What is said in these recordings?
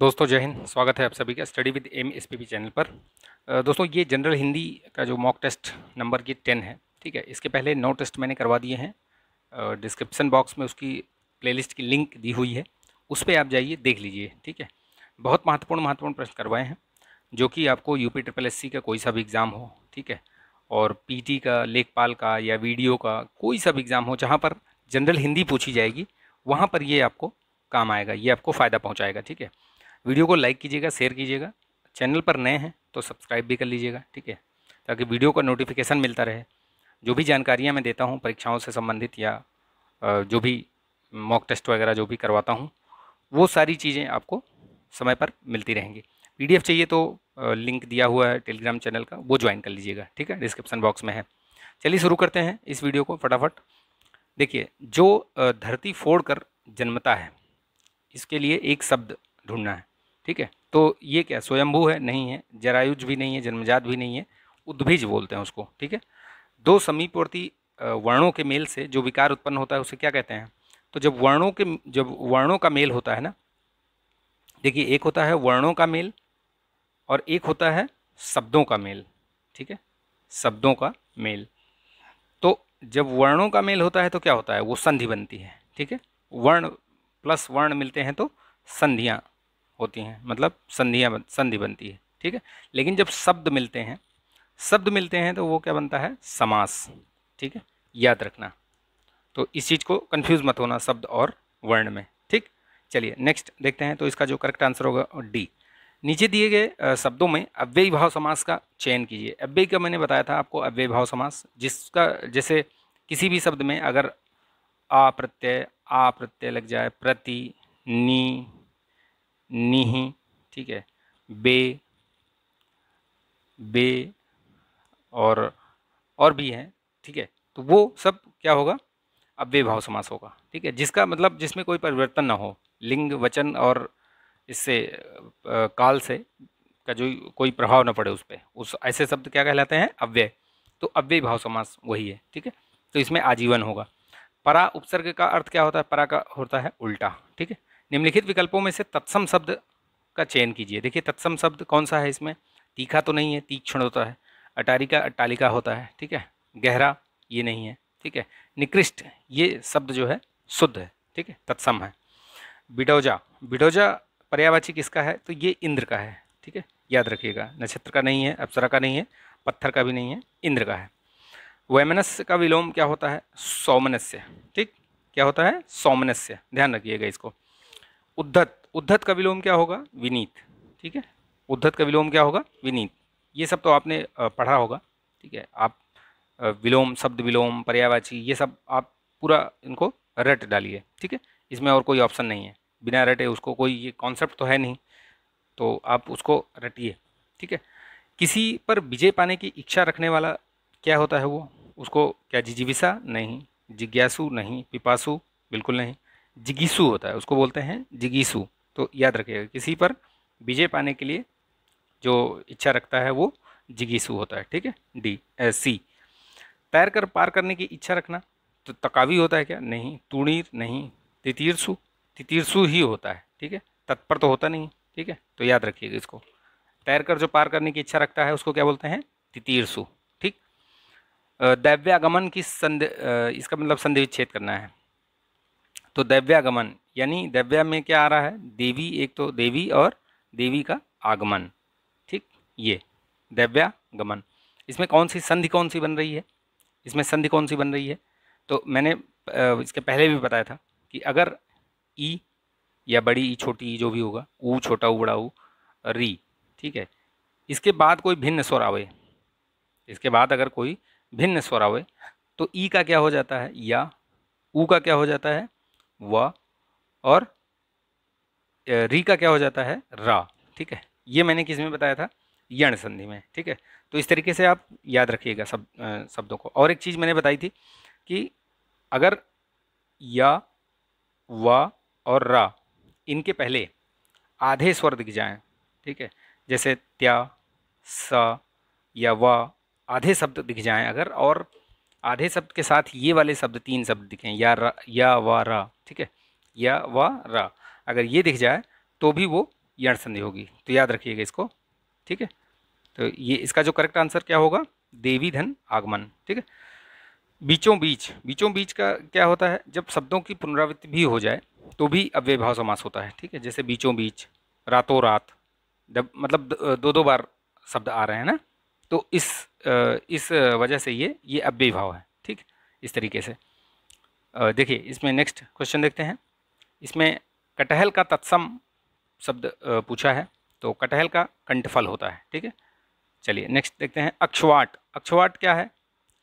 दोस्तों जय हिंद स्वागत है आप सभी का study with M S P channel पर दोस्तों ये जनरल हिंदी का जो मॉक टेस्ट नंबर की टेन है ठीक है इसके पहले नौ टेस्ट मैंने करवा दिए हैं डिस्क्रिप्सन बॉक्स में उसकी प्लेलिस्ट की लिंक दी हुई है उस पर आप जाइए देख लीजिए ठीक है बहुत महत्वपूर्ण महत्वपूर्ण प्रश्न करवाए हैं जो कि आपको पी ट्रिपल एस का कोई सा भी एग्ज़ाम हो ठीक है और पी का लेखपाल का या वीडियो का कोई सा भी एग्ज़ाम हो जहाँ पर जनरल हिंदी पूछी जाएगी वहाँ पर ये आपको काम आएगा ये आपको फ़ायदा पहुँचाएगा ठीक है वीडियो को लाइक कीजिएगा शेयर कीजिएगा चैनल पर नए हैं तो सब्सक्राइब भी कर लीजिएगा ठीक है ताकि वीडियो का नोटिफिकेशन मिलता रहे जो भी जानकारियाँ मैं देता हूँ परीक्षाओं से संबंधित या जो भी मॉक टेस्ट वगैरह जो भी करवाता हूँ वो सारी चीज़ें आपको समय पर मिलती रहेंगी पीडीएफ चाहिए तो लिंक दिया हुआ है टेलीग्राम चैनल का वो ज्वाइन कर लीजिएगा ठीक है डिस्क्रिप्शन बॉक्स में है चलिए शुरू करते हैं इस वीडियो को फटाफट देखिए जो धरती फोड़ कर जन्मता है इसके लिए एक शब्द ढूंढना है ठीक है तो ये क्या स्वयंभू है नहीं है जरायुज भी नहीं है जन्मजात भी नहीं है उद्भिज बोलते हैं उसको ठीक है दो समीपवर्ती वर्णों के मेल से जो विकार उत्पन्न होता है उसे क्या कहते हैं तो जब वर्णों के जब वर्णों का मेल होता है ना देखिए एक होता है वर्णों का मेल और एक होता है शब्दों का मेल ठीक है शब्दों का मेल तो जब वर्णों का मेल होता है तो क्या होता है वो संधि बनती है ठीक है वर्ण प्लस वर्ण मिलते हैं तो संधियाँ होती हैं मतलब संधियाँ संधि बनती है ठीक है लेकिन जब शब्द मिलते हैं शब्द मिलते हैं तो वो क्या बनता है समास ठीक है याद रखना तो इस चीज़ को कन्फ्यूज़ मत होना शब्द और वर्ण में ठीक चलिए नेक्स्ट देखते हैं तो इसका जो करेक्ट आंसर होगा डी नीचे दिए गए शब्दों में अव्ययी भाव समास का चयन कीजिए अव्ययी का मैंने बताया था आपको अव्ययी भाव समास जिसका जैसे किसी भी शब्द में अगर आ प्रत्यय आ प्रत्यय लग जाए प्रति नी निह ठीक है बे बे और और भी हैं ठीक है तो वो सब क्या होगा अव्यय भाव समास होगा ठीक है जिसका मतलब जिसमें कोई परिवर्तन ना हो लिंग वचन और इससे आ, काल से का जो कोई प्रभाव ना पड़े उस पर उस ऐसे शब्द क्या कहलाते हैं अव्यय तो अव्यय भाव समास वही है ठीक है तो इसमें आजीवन होगा परा उपसर्ग का अर्थ क्या होता है परा का होता है उल्टा ठीक है निम्नलिखित विकल्पों में से तत्सम शब्द का चयन कीजिए देखिए तत्सम शब्द कौन सा है इसमें तीखा तो नहीं है तीक्ष्ण होता है अटारिका अट्टालिका होता है ठीक है गहरा ये नहीं है ठीक है निकृष्ट ये शब्द जो है शुद्ध है ठीक है तत्सम है बिडोजा बिडोजा पर्यावाची किसका है तो ये इंद्र का है ठीक है याद रखिएगा नक्षत्र का नहीं है अप्सरा का नहीं है पत्थर का भी नहीं है इंद्र का है वैमनस्य का विलोम क्या होता है सौमनस्य ठीक क्या होता है सौमनस्य ध्यान रखिएगा इसको उद्धत उद्धत का विलोम क्या होगा विनीत ठीक है उद्धत का विलोम क्या होगा विनीत ये सब तो आपने पढ़ा होगा ठीक है आप विलोम शब्द विलोम पर्यावाची ये सब आप पूरा इनको रट डालिए ठीक है इसमें और कोई ऑप्शन नहीं है बिना रटे उसको कोई ये कॉन्सेप्ट तो है नहीं तो आप उसको रटिए ठीक है किसी पर विजय पाने की इच्छा रखने वाला क्या होता है वो उसको क्या जिजीविसा नहीं जिज्ञासु नहीं पिपासु बिल्कुल नहीं जिगीसु होता है उसको बोलते हैं जिगीसु तो याद रखिएगा किसी पर विजय पाने के लिए जो इच्छा रखता है वो जिगीसु होता है ठीक है डी सी तैर कर पार करने की इच्छा रखना तो तकावी होता है क्या नहीं तुणीर नहीं तितीरसु तितीरसु ही होता है ठीक है तत्पर तो होता नहीं ठीक है तो याद रखिएगा इसको तैर कर जो पार करने की इच्छा रखता है उसको क्या बोलते हैं तितीरसु ठीक दैव्यागमन की संधि इसका मतलब संधि विच्छेद करना है तो दैव्यागमन यानी दैव्या में क्या आ रहा है देवी एक तो देवी और देवी का आगमन ठीक ये दैव्यागमन इसमें कौन सी संधि कौन सी बन रही है इसमें संधि कौन सी बन रही है तो मैंने इसके पहले भी बताया था कि अगर ई या बड़ी ई छोटी ई जो भी होगा ऊ छोटा ऊ बड़ा ऊ री ठीक है इसके बाद कोई भिन्न स्वर आवे इसके बाद अगर कोई भिन्न स्वर आवे तो ई का क्या हो जाता है या ऊ का क्या हो जाता है व और री का क्या हो जाता है रा ठीक है ये मैंने किस में बताया था यण संधि में ठीक है तो इस तरीके से आप याद रखिएगा सब शब्दों को और एक चीज़ मैंने बताई थी कि अगर या व और रा इनके पहले आधे स्वर दिख जाएं ठीक है जैसे त्या सा या व आधे शब्द दिख जाएं अगर और आधे शब्द के साथ ये वाले शब्द तीन शब्द दिखें या रा या व रा ठीक है या व रा अगर ये दिख जाए तो भी वो यण संधि होगी तो याद रखिएगा इसको ठीक है तो ये इसका जो करेक्ट आंसर क्या होगा देवी धन आगमन ठीक है बीचों बीच बीचों बीच का क्या होता है जब शब्दों की पुनरावृत्ति भी हो जाए तो भी अव्यभाव समास होता है ठीक है जैसे बीचों बीच रातों रात जब मतलब दो दो बार शब्द आ रहे हैं ना तो इस इस वजह से ये ये अव्यय भाव है ठीक इस तरीके से देखिए इसमें नेक्स्ट क्वेश्चन देखते हैं इसमें कटहल का तत्सम शब्द पूछा है तो कटहल का कंठफल होता है ठीक है चलिए नेक्स्ट देखते हैं अक्षवाट अक्षवाट क्या है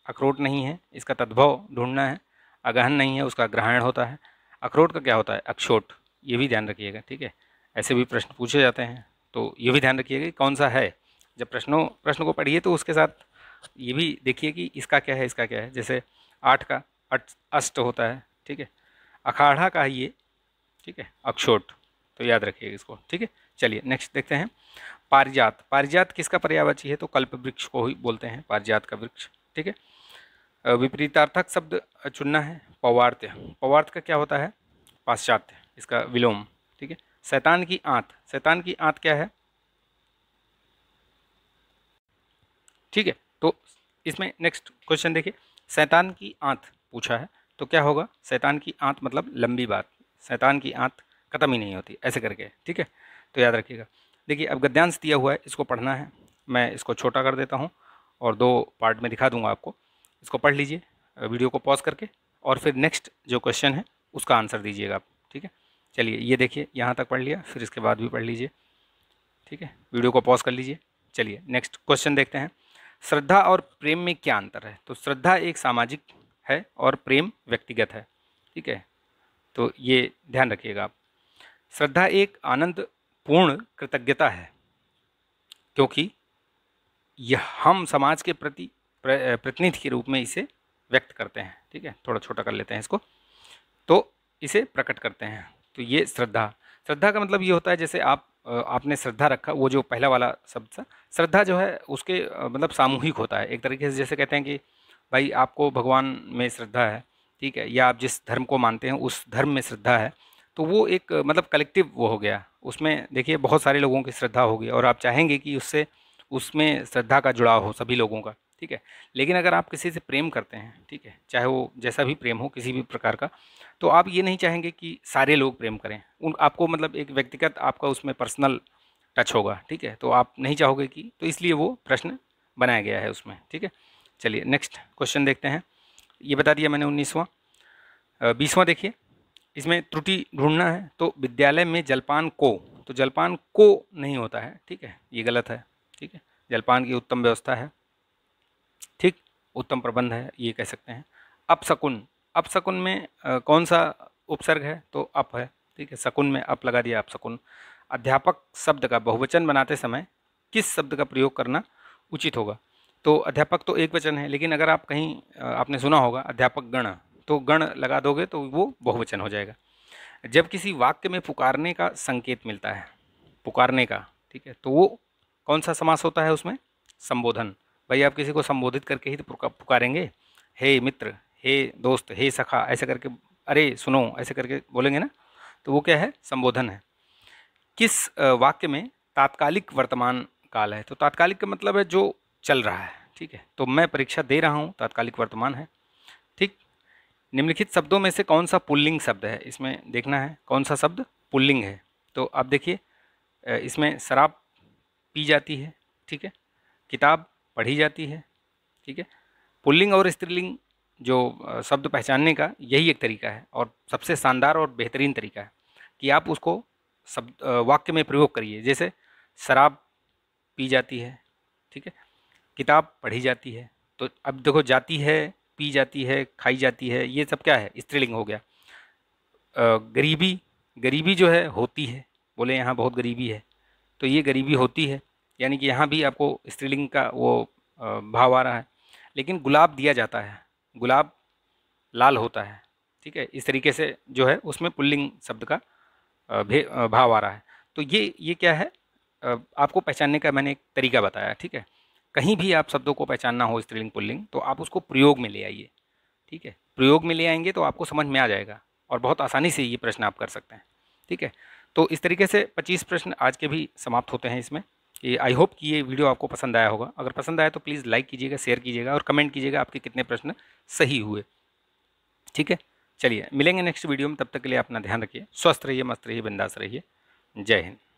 अखरोट नहीं है इसका तद्भव ढूंढना है अगहन नहीं है उसका ग्रहण होता है अखरोट का क्या होता है अक्षोट ये भी ध्यान रखिएगा ठीक है ऐसे भी प्रश्न पूछे जाते हैं तो ये भी ध्यान रखिएगा कौन सा है जब प्रश्नों प्रश्न को पढ़िए तो उसके साथ ये भी देखिए कि इसका क्या है इसका क्या है जैसे आठ का अट अष्ट होता है ठीक है अखाड़ा का है ये ठीक है अक्षोट तो याद रखिएगा इसको ठीक है चलिए नेक्स्ट देखते हैं पारिजात पारिजात किसका पर्यावाची है तो कल्प वृक्ष को ही बोलते हैं पारिजात का वृक्ष ठीक है विपरीतार्थक शब्द चुनना है पौवार्थ्य पौवार्थ का क्या होता है पाश्चात्य इसका विलोम ठीक है शैतान की आंत शैतान की आंत क्या है ठीक है तो इसमें नेक्स्ट क्वेश्चन देखिए शैतान की आंत पूछा है तो क्या होगा शैतान की आंत मतलब लंबी बात शैतान की आंत ख़त्म ही नहीं होती ऐसे करके ठीक है तो याद रखिएगा देखिए अब गद्यांश दिया हुआ है इसको पढ़ना है मैं इसको छोटा कर देता हूँ और दो पार्ट में दिखा दूँगा आपको इसको पढ़ लीजिए वीडियो को पॉज करके और फिर नेक्स्ट जो क्वेश्चन है उसका आंसर दीजिएगा आप ठीक है चलिए ये देखिए यहाँ तक पढ़ लिया फिर इसके बाद भी पढ़ लीजिए ठीक है वीडियो को पॉज कर लीजिए चलिए नेक्स्ट क्वेश्चन देखते हैं श्रद्धा और प्रेम में क्या अंतर है तो श्रद्धा एक सामाजिक है और प्रेम व्यक्तिगत है ठीक है तो ये ध्यान रखिएगा आप श्रद्धा एक आनंद पूर्ण कृतज्ञता है क्योंकि यह हम समाज के प्रति प्रतिनिधि के रूप में इसे व्यक्त करते हैं ठीक है थोड़ा छोटा कर लेते हैं इसको तो इसे प्रकट करते हैं तो ये श्रद्धा श्रद्धा का मतलब ये होता है जैसे आप आपने श्रद्धा रखा वो जो पहला वाला शब्द था श्रद्धा जो है उसके मतलब सामूहिक होता है एक तरीके से जैसे कहते हैं कि भाई आपको भगवान में श्रद्धा है ठीक है या आप जिस धर्म को मानते हैं उस धर्म में श्रद्धा है तो वो एक मतलब कलेक्टिव वो हो गया उसमें देखिए बहुत सारे लोगों की श्रद्धा होगी और आप चाहेंगे कि उससे उसमें श्रद्धा का जुड़ाव हो सभी लोगों का ठीक है लेकिन अगर आप किसी से प्रेम करते हैं ठीक है चाहे वो जैसा भी प्रेम हो किसी भी प्रकार का तो आप ये नहीं चाहेंगे कि सारे लोग प्रेम करें उन आपको मतलब एक व्यक्तिगत आपका उसमें पर्सनल टच होगा ठीक है तो आप नहीं चाहोगे कि तो इसलिए वो प्रश्न बनाया गया है उसमें ठीक है चलिए नेक्स्ट क्वेश्चन देखते हैं ये बता दिया मैंने उन्नीसवां बीसवां देखिए इसमें त्रुटि ढूंढना है तो विद्यालय में जलपान को तो जलपान को नहीं होता है ठीक है ये गलत है ठीक है जलपान की उत्तम व्यवस्था है उत्तम प्रबंध है ये कह सकते हैं अपशकुन अपशकुन में आ, कौन सा उपसर्ग है तो अप है ठीक है शकुन में अप लगा दिया अपशकुन अध्यापक शब्द का बहुवचन बनाते समय किस शब्द का प्रयोग करना उचित होगा तो अध्यापक तो एक वचन है लेकिन अगर आप कहीं आपने सुना होगा अध्यापक गण तो गण लगा दोगे तो वो बहुवचन हो जाएगा जब किसी वाक्य में पुकारने का संकेत मिलता है पुकारने का ठीक है तो वो कौन सा समास होता है उसमें संबोधन भाई आप किसी को संबोधित करके ही तो पुकारेंगे हे मित्र हे दोस्त हे सखा ऐसे करके अरे सुनो ऐसे करके बोलेंगे ना तो वो क्या है संबोधन है किस वाक्य में तात्कालिक वर्तमान काल है तो तात्कालिक का मतलब है जो चल रहा है ठीक है तो मैं परीक्षा दे रहा हूँ तात्कालिक वर्तमान है ठीक निम्नलिखित शब्दों में से कौन सा पुल्लिंग शब्द है इसमें देखना है कौन सा शब्द पुल्लिंग है तो आप देखिए इसमें शराब पी जाती है ठीक है किताब पढ़ी जाती है ठीक है पुल्लिंग और स्त्रीलिंग जो शब्द पहचानने का यही एक तरीका है और सबसे शानदार और बेहतरीन तरीका है कि आप उसको शब्द वाक्य में प्रयोग करिए जैसे शराब पी जाती है ठीक है किताब पढ़ी जाती है तो अब देखो जाती है पी जाती है खाई जाती है ये सब क्या है स्त्रीलिंग हो गया गरीबी गरीबी जो है होती है बोले यहाँ बहुत गरीबी है तो ये गरीबी होती है यानी कि यहाँ भी आपको स्त्रीलिंग का वो भाव आ रहा है लेकिन गुलाब दिया जाता है गुलाब लाल होता है ठीक है इस तरीके से जो है उसमें पुल्लिंग शब्द का भाव आ रहा है तो ये ये क्या है आपको पहचानने का मैंने एक तरीका बताया ठीक है कहीं भी आप शब्दों को पहचानना हो स्त्रीलिंग पुल्लिंग तो आप उसको प्रयोग में ले आइए ठीक है प्रयोग में ले आएंगे तो आपको समझ में आ जाएगा और बहुत आसानी से ये प्रश्न आप कर सकते हैं ठीक है तो इस तरीके से 25 प्रश्न आज के भी समाप्त होते हैं इसमें आई होप कि ये वीडियो आपको पसंद आया होगा अगर पसंद आया तो प्लीज़ लाइक कीजिएगा शेयर कीजिएगा और कमेंट कीजिएगा आपके कितने प्रश्न सही हुए ठीक है चलिए मिलेंगे नेक्स्ट वीडियो में तब तक के लिए अपना ध्यान रखिए स्वस्थ रहिए मस्त रहिए बिंदास रहिए जय हिंद